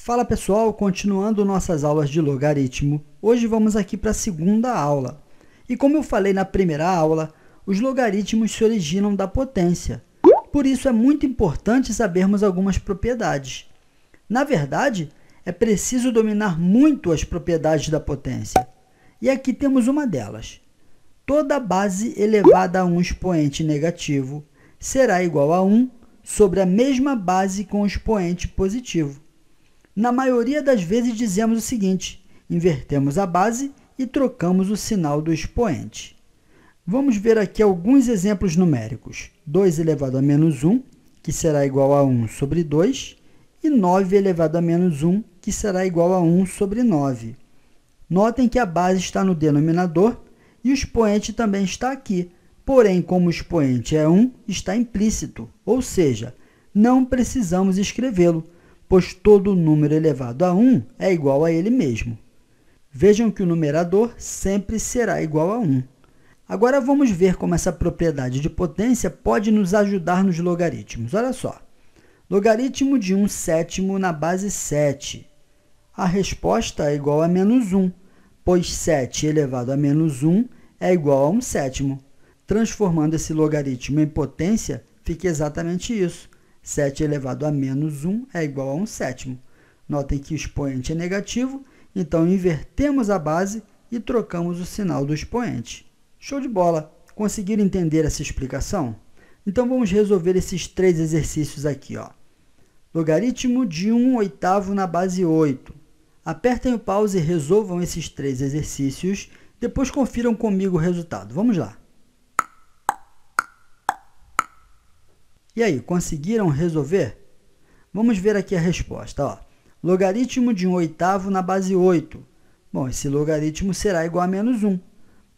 Fala pessoal, continuando nossas aulas de logaritmo, hoje vamos aqui para a segunda aula. E como eu falei na primeira aula, os logaritmos se originam da potência. Por isso é muito importante sabermos algumas propriedades. Na verdade, é preciso dominar muito as propriedades da potência. E aqui temos uma delas. Toda base elevada a um expoente negativo será igual a 1 sobre a mesma base com expoente positivo. Na maioria das vezes dizemos o seguinte: invertemos a base e trocamos o sinal do expoente. Vamos ver aqui alguns exemplos numéricos. 2 elevado a menos 1, que será igual a 1 sobre 2, e 9 elevado a menos 1, que será igual a 1 sobre 9. Notem que a base está no denominador e o expoente também está aqui. Porém, como o expoente é 1, está implícito, ou seja, não precisamos escrevê-lo pois todo número elevado a 1 é igual a ele mesmo. Vejam que o numerador sempre será igual a 1. Agora vamos ver como essa propriedade de potência pode nos ajudar nos logaritmos. Olha só. Logaritmo de 1 sétimo na base 7. A resposta é igual a menos 1, pois 7 elevado a menos 1 é igual a 1 sétimo. Transformando esse logaritmo em potência, fica exatamente isso. 7 elevado a menos 1 é igual a 1 sétimo. Notem que o expoente é negativo, então invertemos a base e trocamos o sinal do expoente. Show de bola! Conseguiram entender essa explicação? Então vamos resolver esses três exercícios aqui. Ó. Logaritmo de 1 oitavo na base 8. Apertem o pause e resolvam esses três exercícios. Depois confiram comigo o resultado. Vamos lá! E aí, conseguiram resolver? Vamos ver aqui a resposta. Ó. Logaritmo de 1 oitavo na base 8. Bom, esse logaritmo será igual a menos 1,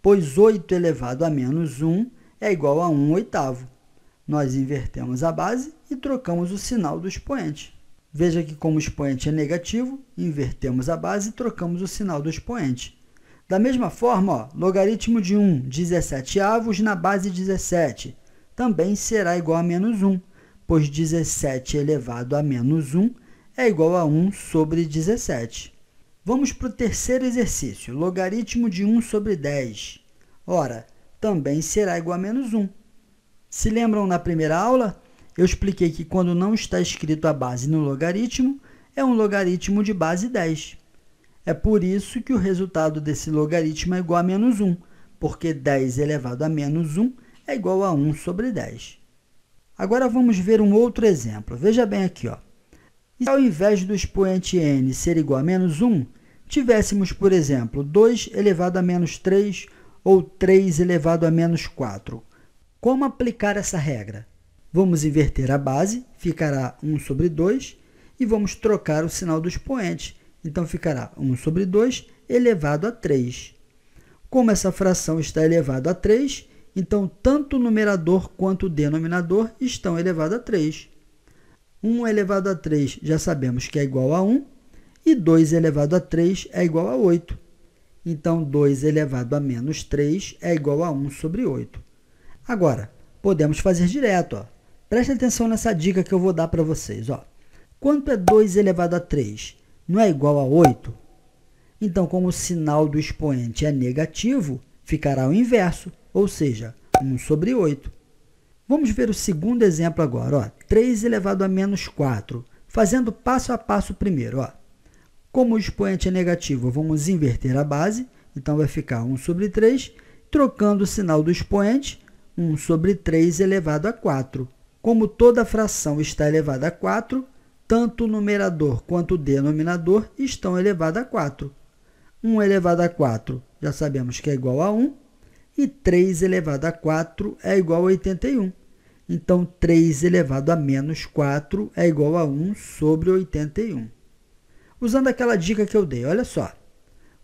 pois 8 elevado a menos 1 é igual a 1 oitavo. Nós invertemos a base e trocamos o sinal do expoente. Veja que como o expoente é negativo, invertemos a base e trocamos o sinal do expoente. Da mesma forma, ó, logaritmo de 1, 17 avos na base 17 também será igual a menos 1, pois 17 elevado a menos 1 é igual a 1 sobre 17. Vamos para o terceiro exercício, logaritmo de 1 sobre 10. Ora, também será igual a menos 1. Se lembram na primeira aula? Eu expliquei que quando não está escrito a base no logaritmo, é um logaritmo de base 10. É por isso que o resultado desse logaritmo é igual a menos 1, porque 10 elevado a menos 1 é é igual a 1 sobre 10. Agora vamos ver um outro exemplo. Veja bem aqui. Ó. E ao invés do expoente n ser igual a menos 1, tivéssemos, por exemplo, 2 elevado a menos 3 ou 3 elevado a menos 4. Como aplicar essa regra? Vamos inverter a base, ficará 1 sobre 2, e vamos trocar o sinal do expoente, então ficará 1 sobre 2 elevado a 3. Como essa fração está elevada a 3, então, tanto o numerador quanto o denominador estão elevado a 3. 1 elevado a 3 já sabemos que é igual a 1, e 2 elevado a 3 é igual a 8. Então, 2 elevado a menos 3 é igual a 1 sobre 8. Agora, podemos fazer direto. Ó. Preste atenção nessa dica que eu vou dar para vocês. Ó. Quanto é 2 elevado a 3? Não é igual a 8? Então, como o sinal do expoente é negativo, ficará o inverso ou seja, 1 sobre 8. Vamos ver o segundo exemplo agora. Ó. 3 elevado a menos 4, fazendo passo a passo o primeiro. Ó. Como o expoente é negativo, vamos inverter a base, então vai ficar 1 sobre 3, trocando o sinal do expoente, 1 sobre 3 elevado a 4. Como toda fração está elevada a 4, tanto o numerador quanto o denominador estão elevados a 4. 1 elevado a 4 já sabemos que é igual a 1, e 3 elevado a 4 é igual a 81. Então, 3 elevado a menos 4 é igual a 1 sobre 81. Usando aquela dica que eu dei, olha só.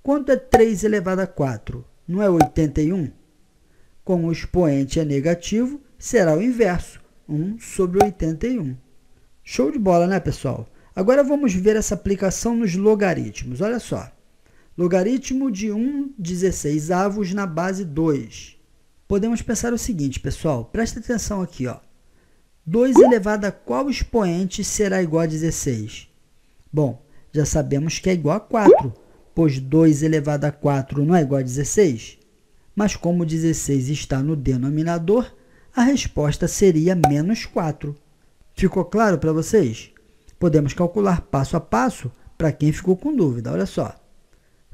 Quanto é 3 elevado a 4? Não é 81? Como o expoente é negativo, será o inverso, 1 sobre 81. Show de bola, né, pessoal? Agora vamos ver essa aplicação nos logaritmos. Olha só. Logaritmo de 1 16 avos na base 2. Podemos pensar o seguinte, pessoal. Presta atenção aqui. Ó. 2 elevado a qual expoente será igual a 16? Bom, já sabemos que é igual a 4, pois 2 elevado a 4 não é igual a 16? Mas como 16 está no denominador, a resposta seria menos 4. Ficou claro para vocês? Podemos calcular passo a passo para quem ficou com dúvida. Olha só.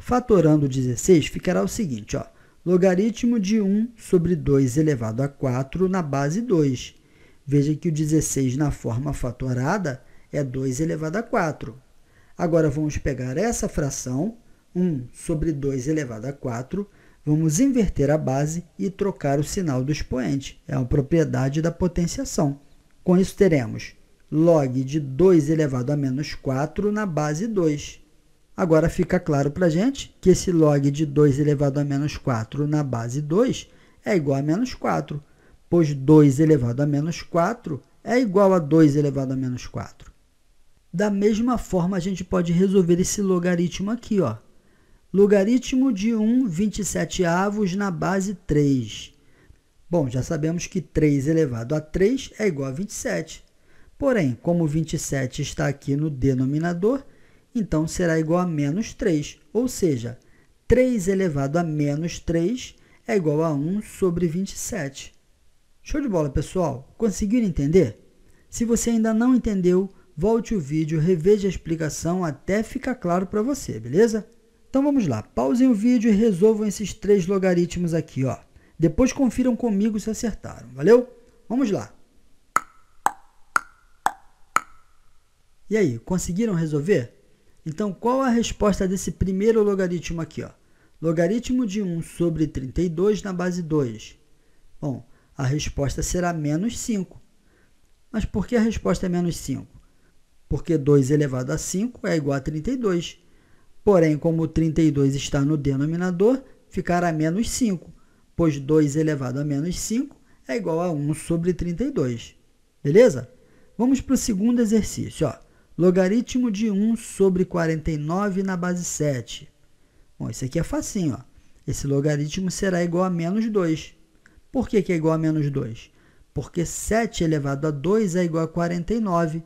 Fatorando 16 ficará o seguinte, ó, logaritmo de 1 sobre 2 elevado a 4 na base 2. Veja que o 16 na forma fatorada é 2 elevado a 4. Agora vamos pegar essa fração, 1 sobre 2 elevado a 4, vamos inverter a base e trocar o sinal do expoente. É uma propriedade da potenciação. Com isso teremos log de 2 elevado a menos 4 na base 2 Agora fica claro para a gente que esse log de 2 elevado a menos 4 na base 2 é igual a menos 4, pois 2 elevado a menos 4 é igual a 2 elevado a menos 4. Da mesma forma, a gente pode resolver esse logaritmo aqui. Ó. Logaritmo de 1 27 avos na base 3. Bom, já sabemos que 3 elevado a 3 é igual a 27. Porém, como 27 está aqui no denominador, então será igual a menos 3, ou seja, 3 elevado a menos 3 é igual a 1 sobre 27. Show de bola, pessoal! Conseguiram entender? Se você ainda não entendeu, volte o vídeo, reveja a explicação até ficar claro para você, beleza? Então vamos lá, pausem o vídeo e resolvam esses três logaritmos aqui, ó. Depois confiram comigo se acertaram, valeu? Vamos lá! E aí, conseguiram resolver? Então, qual a resposta desse primeiro logaritmo aqui? Ó? Logaritmo de 1 sobre 32 na base 2. Bom, a resposta será menos 5. Mas por que a resposta é menos 5? Porque 2 elevado a 5 é igual a 32. Porém, como 32 está no denominador, ficará menos 5, pois 2 elevado a menos 5 é igual a 1 sobre 32. Beleza? Vamos para o segundo exercício. Ó. Logaritmo de 1 sobre 49 na base 7. Bom, isso aqui é facinho. Ó. Esse logaritmo será igual a menos 2. Por que, que é igual a menos 2? Porque 7 elevado a 2 é igual a 49.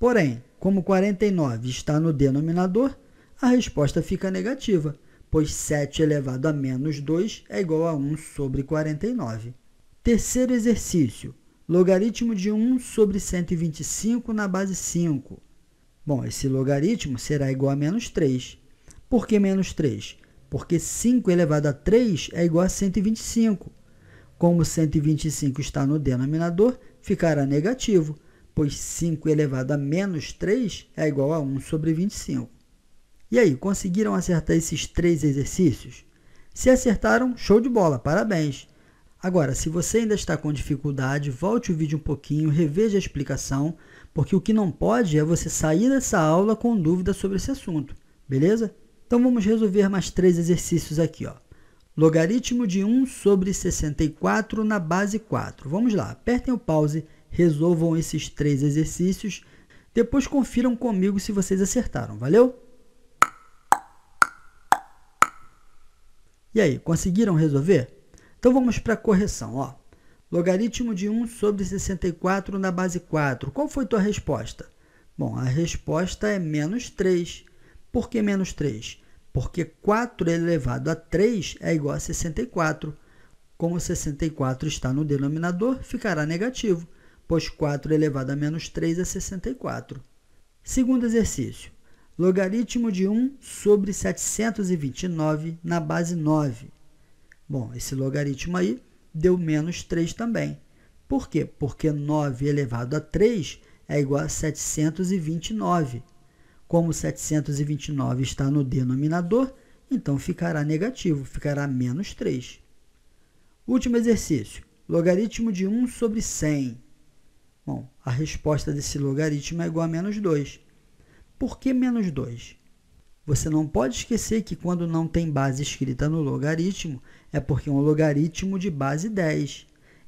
Porém, como 49 está no denominador, a resposta fica negativa, pois 7 elevado a menos 2 é igual a 1 sobre 49. Terceiro exercício. Logaritmo de 1 sobre 125 na base 5. Bom, esse logaritmo será igual a menos 3. Por que menos 3? Porque 5 elevado a 3 é igual a 125. Como 125 está no denominador, ficará negativo, pois 5 elevado a menos 3 é igual a 1 sobre 25. E aí, conseguiram acertar esses três exercícios? Se acertaram, show de bola, parabéns! Agora, se você ainda está com dificuldade, volte o vídeo um pouquinho, reveja a explicação porque o que não pode é você sair dessa aula com dúvida sobre esse assunto, beleza? Então vamos resolver mais três exercícios aqui, ó. Logaritmo de 1 sobre 64 na base 4. Vamos lá, apertem o pause, resolvam esses três exercícios. Depois confiram comigo se vocês acertaram, valeu? E aí, conseguiram resolver? Então vamos para a correção, ó. Logaritmo de 1 sobre 64 na base 4. Qual foi tua resposta? Bom, a resposta é menos 3. Por que menos 3? Porque 4 elevado a 3 é igual a 64. Como 64 está no denominador, ficará negativo, pois 4 elevado a menos 3 é 64. Segundo exercício. Logaritmo de 1 sobre 729 na base 9. Bom, esse logaritmo aí deu menos 3 também. Por quê? Porque 9 elevado a 3 é igual a 729. Como 729 está no denominador, então ficará negativo, ficará menos 3. Último exercício, logaritmo de 1 sobre 100. Bom, a resposta desse logaritmo é igual a menos 2. Por que menos 2? Você não pode esquecer que quando não tem base escrita no logaritmo, é porque é um logaritmo de base 10.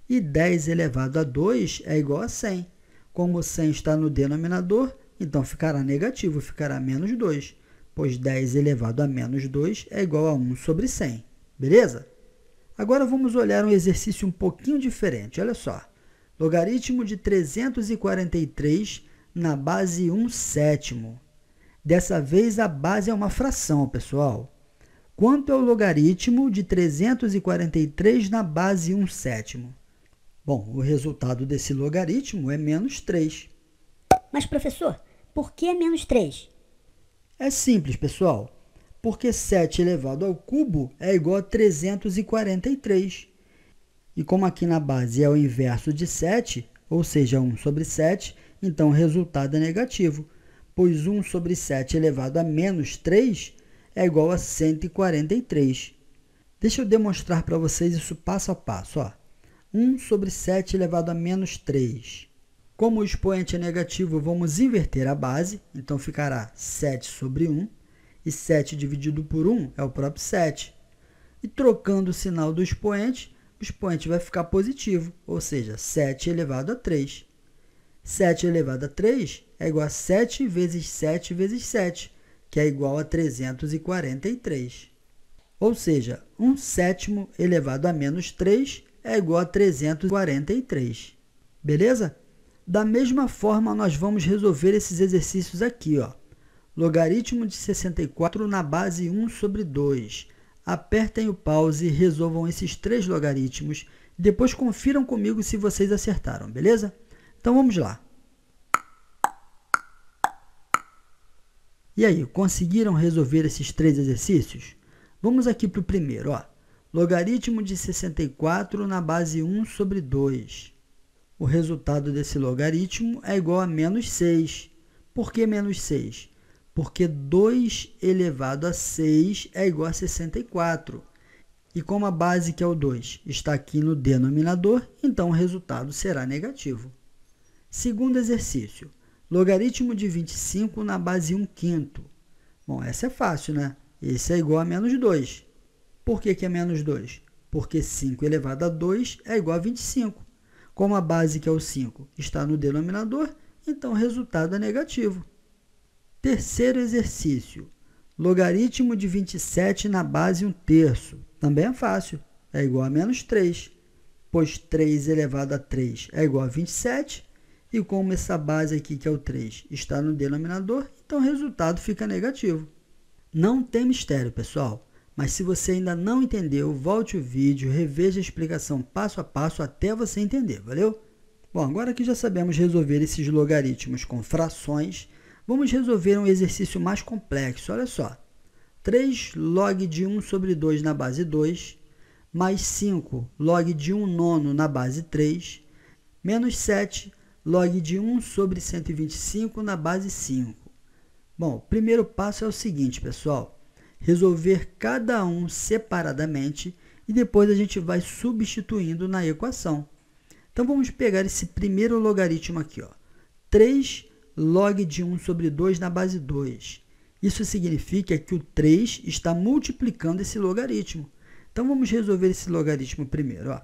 E 10 elevado a 2 é igual a 100. Como 100 está no denominador, então ficará negativo, ficará menos 2, pois 10 elevado a menos 2 é igual a 1 sobre 100. Beleza? Agora vamos olhar um exercício um pouquinho diferente. Olha só. Logaritmo de 343 na base 1 sétimo. Dessa vez a base é uma fração, pessoal. Quanto é o logaritmo de 343 na base 1 sétimo? Bom, o resultado desse logaritmo é menos 3. Mas, professor, por que menos 3? É simples, pessoal. Porque 7 elevado ao cubo é igual a 343. E como aqui na base é o inverso de 7, ou seja, 1 sobre 7, então o resultado é negativo pois 1 sobre 7 elevado a menos 3 é igual a 143. Deixa eu demonstrar para vocês isso passo a passo. Ó. 1 sobre 7 elevado a menos 3. Como o expoente é negativo, vamos inverter a base, então ficará 7 sobre 1, e 7 dividido por 1 é o próprio 7. E trocando o sinal do expoente, o expoente vai ficar positivo, ou seja, 7 elevado a 3. 7 elevado a 3 é igual a 7 vezes 7 vezes 7, que é igual a 343. Ou seja, 1 sétimo elevado a menos 3 é igual a 343. Beleza? Da mesma forma, nós vamos resolver esses exercícios aqui. Ó. Logaritmo de 64 na base 1 sobre 2. Apertem o pause e resolvam esses três logaritmos. Depois confiram comigo se vocês acertaram, beleza? Então vamos lá. E aí, conseguiram resolver esses três exercícios? Vamos aqui para o primeiro, ó. Logaritmo de 64 na base 1 sobre 2. O resultado desse logaritmo é igual a menos 6. Por que menos 6? Porque 2 elevado a 6 é igual a 64. E como a base, que é o 2, está aqui no denominador, então o resultado será negativo. Segundo exercício. Logaritmo de 25 na base 1 quinto. Bom, essa é fácil, né? Esse é igual a menos 2. Por que, que é menos 2? Porque 5 elevado a 2 é igual a 25. Como a base, que é o 5, está no denominador, então o resultado é negativo. Terceiro exercício. Logaritmo de 27 na base 1 terço. Também é fácil. É igual a menos 3, pois 3 elevado a 3 é igual a 27 e como essa base aqui, que é o 3, está no denominador, então o resultado fica negativo. Não tem mistério, pessoal. Mas se você ainda não entendeu, volte o vídeo, reveja a explicação passo a passo até você entender, valeu? Bom, agora que já sabemos resolver esses logaritmos com frações, vamos resolver um exercício mais complexo, olha só. 3 log de 1 sobre 2 na base 2, mais 5 log de 1 nono na base 3, menos 7 log de 1 sobre 125 na base 5. Bom, o primeiro passo é o seguinte, pessoal. Resolver cada um separadamente e depois a gente vai substituindo na equação. Então, vamos pegar esse primeiro logaritmo aqui. Ó, 3 log de 1 sobre 2 na base 2. Isso significa que o 3 está multiplicando esse logaritmo. Então, vamos resolver esse logaritmo primeiro. Ó.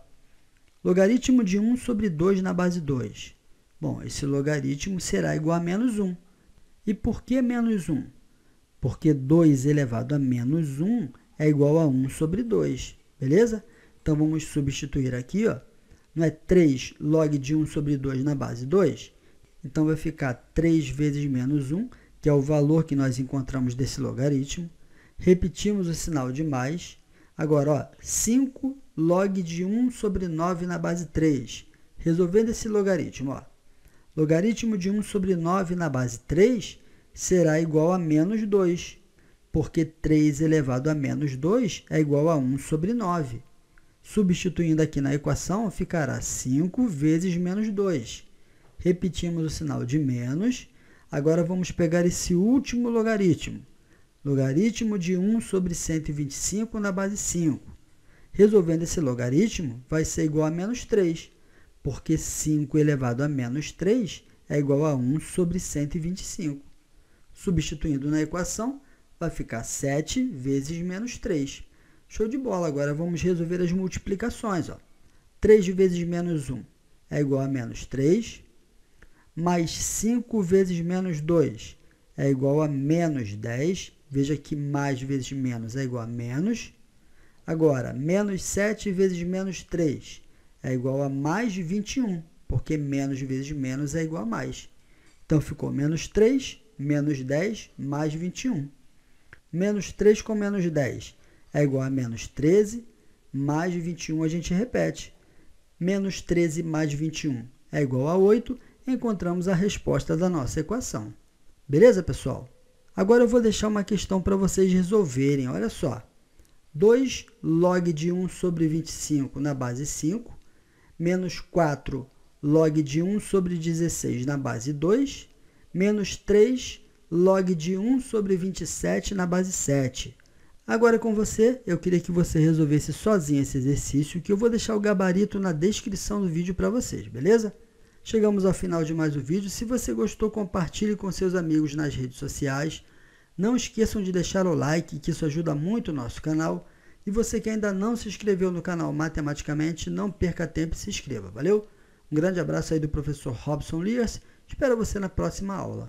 Logaritmo de 1 sobre 2 na base 2 Bom, esse logaritmo será igual a menos 1. E por que menos 1? Porque 2 elevado a menos 1 é igual a 1 sobre 2, beleza? Então, vamos substituir aqui, ó. Não é 3 log de 1 sobre 2 na base 2? Então, vai ficar 3 vezes menos 1, que é o valor que nós encontramos desse logaritmo. Repetimos o sinal de mais. Agora, ó, 5 log de 1 sobre 9 na base 3. Resolvendo esse logaritmo, ó. Logaritmo de 1 sobre 9 na base 3 será igual a menos 2, porque 3 elevado a menos 2 é igual a 1 sobre 9. Substituindo aqui na equação, ficará 5 vezes menos 2. Repetimos o sinal de menos. Agora vamos pegar esse último logaritmo. Logaritmo de 1 sobre 125 na base 5. Resolvendo esse logaritmo, vai ser igual a menos 3 porque 5 elevado a menos 3 é igual a 1 sobre 125. Substituindo na equação, vai ficar 7 vezes menos 3. Show de bola! Agora vamos resolver as multiplicações. Ó. 3 vezes menos 1 é igual a menos 3, mais 5 vezes menos 2 é igual a menos 10. Veja que mais vezes menos é igual a menos. Agora, menos 7 vezes menos 3 é igual a mais 21, porque menos vezes menos é igual a mais. Então ficou menos 3, menos 10, mais 21. Menos 3 com menos 10 é igual a menos 13, mais 21 a gente repete. Menos 13 mais 21 é igual a 8, encontramos a resposta da nossa equação. Beleza, pessoal? Agora eu vou deixar uma questão para vocês resolverem, olha só. 2 log de 1 sobre 25 na base 5 menos 4 log de 1 sobre 16 na base 2, menos 3 log de 1 sobre 27 na base 7. Agora é com você, eu queria que você resolvesse sozinho esse exercício, que eu vou deixar o gabarito na descrição do vídeo para vocês, beleza? Chegamos ao final de mais um vídeo. Se você gostou, compartilhe com seus amigos nas redes sociais. Não esqueçam de deixar o like, que isso ajuda muito o nosso canal. E você que ainda não se inscreveu no canal Matematicamente, não perca tempo e se inscreva, valeu? Um grande abraço aí do professor Robson Lears, Espero você na próxima aula.